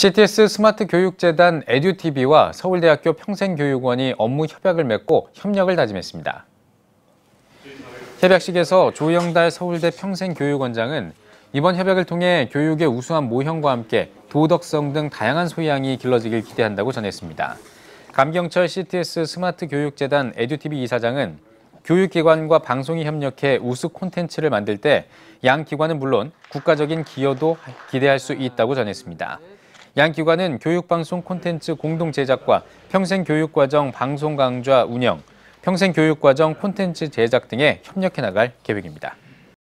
CTS 스마트 교육재단 에듀TV와 서울대학교 평생교육원이 업무 협약을 맺고 협력을 다짐했습니다. 협약식에서 조영달 서울대 평생교육원장은 이번 협약을 통해 교육의 우수한 모형과 함께 도덕성 등 다양한 소양이 길러지길 기대한다고 전했습니다. 감경철 CTS 스마트 교육재단 에듀TV 이사장은 교육기관과 방송이 협력해 우수 콘텐츠를 만들 때 양 기관은 물론 국가적인 기여도 기대할 수 있다고 전했습니다. 양 기관은 교육방송 콘텐츠 공동 제작과 평생교육과정 방송 강좌 운영, 평생교육과정 콘텐츠 제작 등에 협력해 나갈 계획입니다.